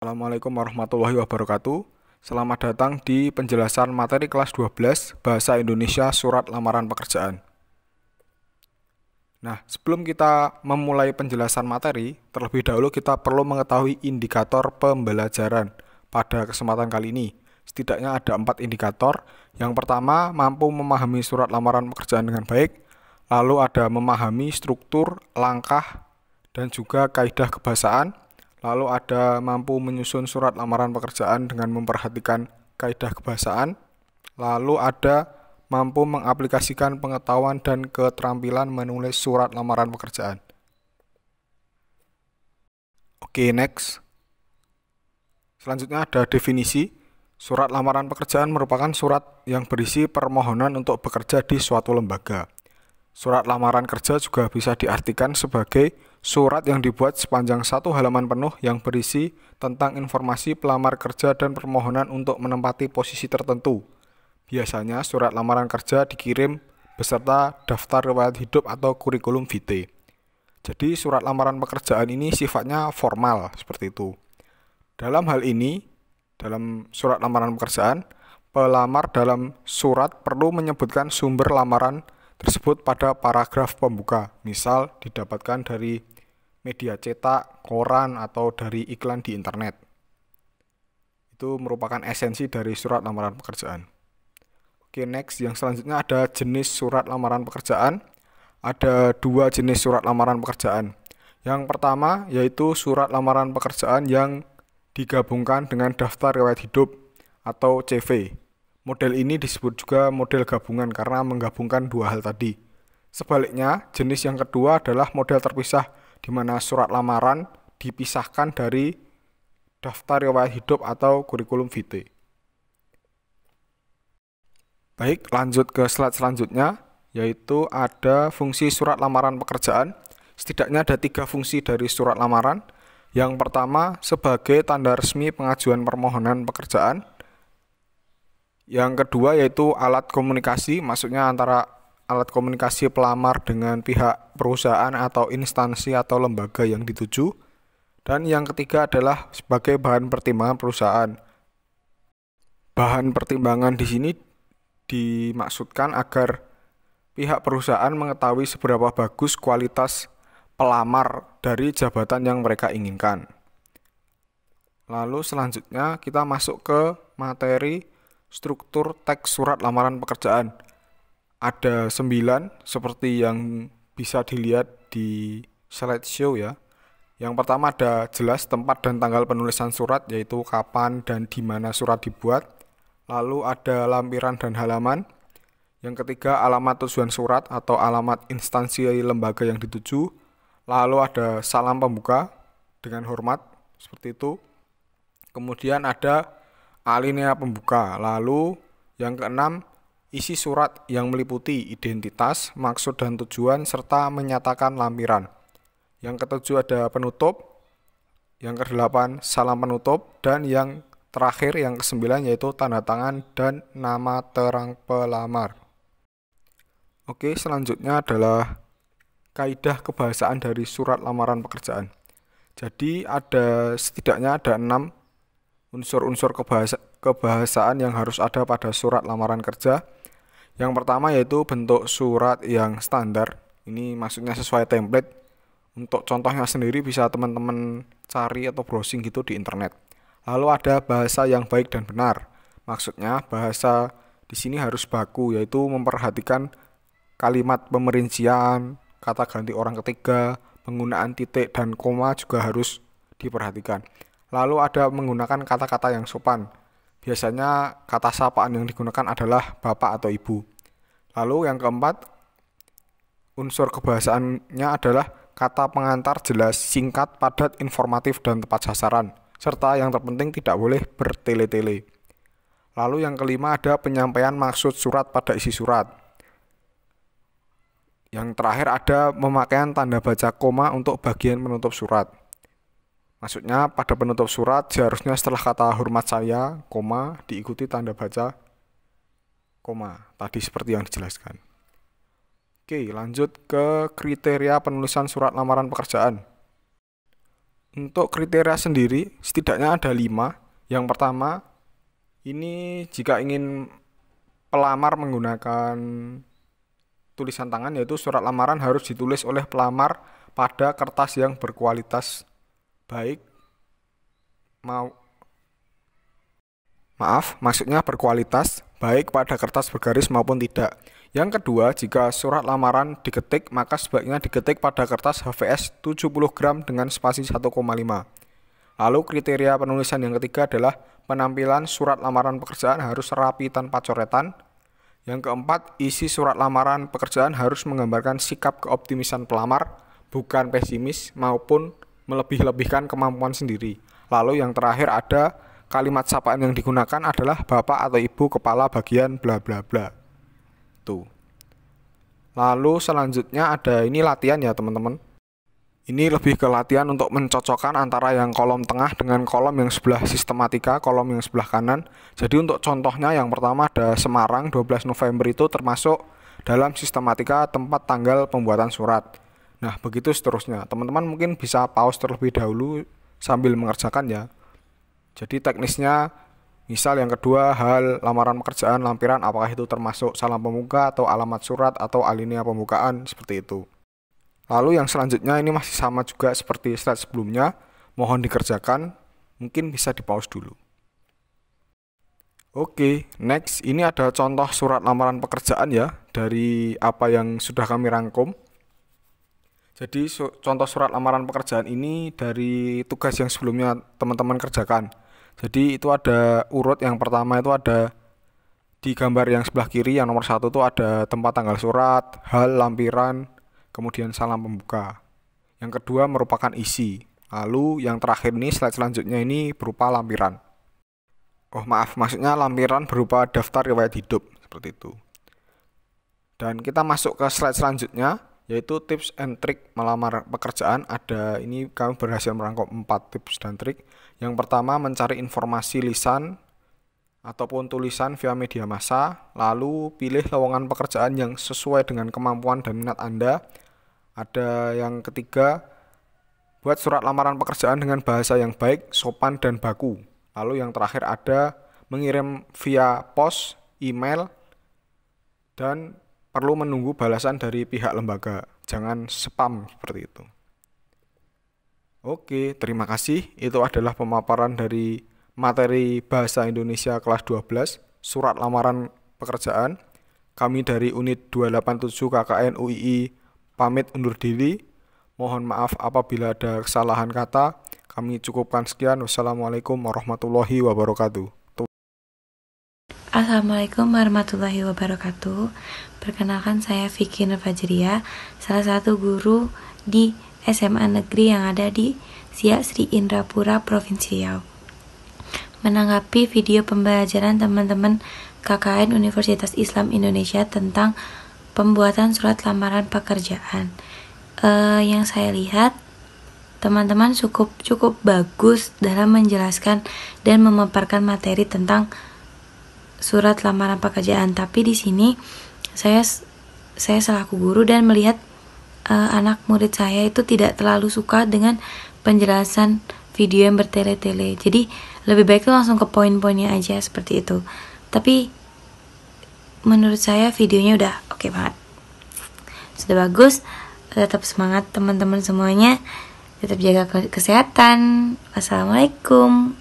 Assalamualaikum warahmatullahi wabarakatuh. Selamat datang di penjelasan materi kelas 12 Bahasa Indonesia Surat Lamaran Pekerjaan. Nah, sebelum kita memulai penjelasan materi, terlebih dahulu kita perlu mengetahui indikator pembelajaran pada kesempatan kali ini. Setidaknya ada empat indikator. Yang pertama, mampu memahami surat lamaran pekerjaan dengan baik. Lalu ada memahami struktur, langkah, dan juga kaidah kebahasaan. Lalu ada mampu menyusun surat lamaran pekerjaan dengan memperhatikan kaidah kebahasaan. Lalu ada mampu mengaplikasikan pengetahuan dan keterampilan menulis surat lamaran pekerjaan. Oke, next. Selanjutnya ada definisi. Surat lamaran pekerjaan merupakan surat yang berisi permohonan untuk bekerja di suatu lembaga. Surat lamaran kerja juga bisa diartikan sebagai surat yang dibuat sepanjang satu halaman penuh yang berisi tentang informasi pelamar kerja dan permohonan untuk menempati posisi tertentu Biasanya surat lamaran kerja dikirim beserta daftar riwayat hidup atau kurikulum vitae. Jadi surat lamaran pekerjaan ini sifatnya formal seperti itu. Dalam hal ini, dalam surat lamaran pekerjaan, pelamar dalam surat perlu menyebutkan sumber lamaran tersebut pada paragraf pembuka. Misal didapatkan dari media cetak, koran, atau dari iklan di internet. Itu merupakan esensi dari surat lamaran pekerjaan. Oke, next yang selanjutnya ada jenis surat lamaran pekerjaan. Ada dua jenis surat lamaran pekerjaan. Yang pertama yaitu surat lamaran pekerjaan yang digabungkan dengan daftar riwayat hidup atau CV. Model ini disebut juga model gabungan karena menggabungkan dua hal tadi. Sebaliknya, jenis yang kedua adalah model terpisah di mana surat lamaran dipisahkan dari daftar riwayat hidup atau kurikulum vitae. Baik, lanjut ke slide selanjutnya, yaitu ada fungsi surat lamaran pekerjaan. Setidaknya ada tiga fungsi dari surat lamaran. Yang pertama, sebagai tanda resmi pengajuan permohonan pekerjaan. Yang kedua, yaitu alat komunikasi, maksudnya antara alat komunikasi pelamar dengan pihak perusahaan atau instansi atau lembaga yang dituju. Dan yang ketiga adalah sebagai bahan pertimbangan perusahaan. Bahan pertimbangan di sini dimaksudkan agar pihak perusahaan mengetahui seberapa bagus kualitas pelamar dari jabatan yang mereka inginkan. Lalu selanjutnya kita masuk ke materi struktur teks surat lamaran pekerjaan. Ada 9 seperti yang bisa dilihat di slideshow ya. Yang pertama ada jelas tempat dan tanggal penulisan surat yaitu kapan dan di mana surat dibuat. Lalu ada lampiran dan halaman. Yang ketiga, alamat tujuan surat atau alamat instansi lembaga yang dituju. Lalu ada salam pembuka dengan hormat, seperti itu. Kemudian ada alinea pembuka. Lalu yang keenam, isi surat yang meliputi identitas, maksud dan tujuan, serta menyatakan lampiran. Yang ketujuh ada penutup, yang kedelapan salam penutup, dan yang terakhir yang kesembilan yaitu tanda tangan dan nama terang pelamar. Oke, selanjutnya adalah kaidah kebahasaan dari surat lamaran pekerjaan. Jadi ada setidaknya ada enam unsur-unsur kebahasa, kebahasaan yang harus ada pada surat lamaran kerja. Yang pertama yaitu bentuk surat yang standar. Ini maksudnya sesuai template. Untuk contohnya sendiri bisa teman-teman cari atau browsing gitu di internet. Lalu ada bahasa yang baik dan benar. Maksudnya bahasa di sini harus baku yaitu memperhatikan kalimat pemerincian, kata ganti orang ketiga, penggunaan titik dan koma juga harus diperhatikan. Lalu ada menggunakan kata-kata yang sopan. Biasanya kata sapaan yang digunakan adalah bapak atau ibu. Lalu yang keempat, unsur kebahasaannya adalah kata pengantar jelas, singkat, padat, informatif, dan tepat sasaran serta yang terpenting tidak boleh bertele-tele. Lalu yang kelima ada penyampaian maksud surat pada isi surat. Yang terakhir ada pemakaian tanda baca koma untuk bagian penutup surat. Maksudnya pada penutup surat seharusnya setelah kata hormat saya, koma, diikuti tanda baca koma. Tadi seperti yang dijelaskan. Oke, lanjut ke kriteria penulisan surat lamaran pekerjaan. Untuk kriteria sendiri setidaknya ada lima. Yang pertama ini jika ingin pelamar menggunakan tulisan tangan yaitu surat lamaran harus ditulis oleh pelamar pada kertas yang berkualitas baik mau Maaf, maksudnya berkualitas, baik pada kertas bergaris maupun tidak. Yang kedua, jika surat lamaran diketik, maka sebaiknya diketik pada kertas HVS 70 gram dengan spasi 1,5. Lalu kriteria penulisan yang ketiga adalah penampilan surat lamaran pekerjaan harus rapi tanpa coretan. Yang keempat, isi surat lamaran pekerjaan harus menggambarkan sikap keoptimisan pelamar, bukan pesimis maupun melebih-lebihkan kemampuan sendiri. Lalu yang terakhir ada kalimat sapaan yang digunakan adalah bapak atau ibu kepala bagian bla bla bla. Tuh. Lalu selanjutnya ada ini latihan ya teman-teman. Ini lebih ke latihan untuk mencocokkan antara yang kolom tengah dengan kolom yang sebelah sistematika, kolom yang sebelah kanan. Jadi untuk contohnya yang pertama ada Semarang 12 November itu termasuk dalam sistematika tempat tanggal pembuatan surat. Nah, begitu seterusnya. Teman-teman mungkin bisa pause terlebih dahulu sambil mengerjakan ya. Jadi teknisnya misal yang kedua hal lamaran pekerjaan lampiran apakah itu termasuk salam pemuka atau alamat surat atau alinea pembukaan seperti itu. Lalu yang selanjutnya ini masih sama juga seperti slide sebelumnya, mohon dikerjakan, mungkin bisa di pause dulu. Oke, next ini ada contoh surat lamaran pekerjaan ya dari apa yang sudah kami rangkum. Jadi su contoh surat lamaran pekerjaan ini dari tugas yang sebelumnya teman-teman kerjakan. Jadi itu ada urut yang pertama itu ada di gambar yang sebelah kiri yang nomor satu itu ada tempat tanggal surat, hal, lampiran, kemudian salam pembuka. Yang kedua merupakan isi. Lalu yang terakhir ini slide selanjutnya ini berupa lampiran. Oh maaf, maksudnya lampiran berupa daftar riwayat hidup seperti itu. Dan kita masuk ke slide selanjutnya yaitu tips and trick melamar pekerjaan ada ini kami berhasil merangkum empat tips dan trik yang pertama mencari informasi lisan ataupun tulisan via media massa lalu pilih lowongan pekerjaan yang sesuai dengan kemampuan dan minat Anda ada yang ketiga buat surat lamaran pekerjaan dengan bahasa yang baik sopan dan baku lalu yang terakhir ada mengirim via pos email dan perlu menunggu balasan dari pihak lembaga. Jangan spam seperti itu. Oke, terima kasih. Itu adalah pemaparan dari materi Bahasa Indonesia kelas 12, surat lamaran pekerjaan. Kami dari unit 287 KKN UII pamit undur diri. Mohon maaf apabila ada kesalahan kata. Kami cukupkan sekian. Wassalamualaikum warahmatullahi wabarakatuh. Assalamualaikum warahmatullahi wabarakatuh Perkenalkan saya Vicky Nurfajria Salah satu guru di SMA Negeri yang ada di Siak Sri Indrapura, Provinsi Riau Menanggapi video pembelajaran teman-teman KKN Universitas Islam Indonesia tentang pembuatan surat lamaran pekerjaan uh, Yang saya lihat teman-teman cukup cukup bagus dalam menjelaskan dan memaparkan materi tentang surat lamaran pekerjaan tapi di sini saya saya selaku guru dan melihat uh, anak murid saya itu tidak terlalu suka dengan penjelasan video yang bertele-tele jadi lebih baik itu langsung ke poin-poinnya aja seperti itu tapi menurut saya videonya udah oke okay banget sudah bagus tetap semangat teman-teman semuanya tetap jaga kesehatan wassalamualaikum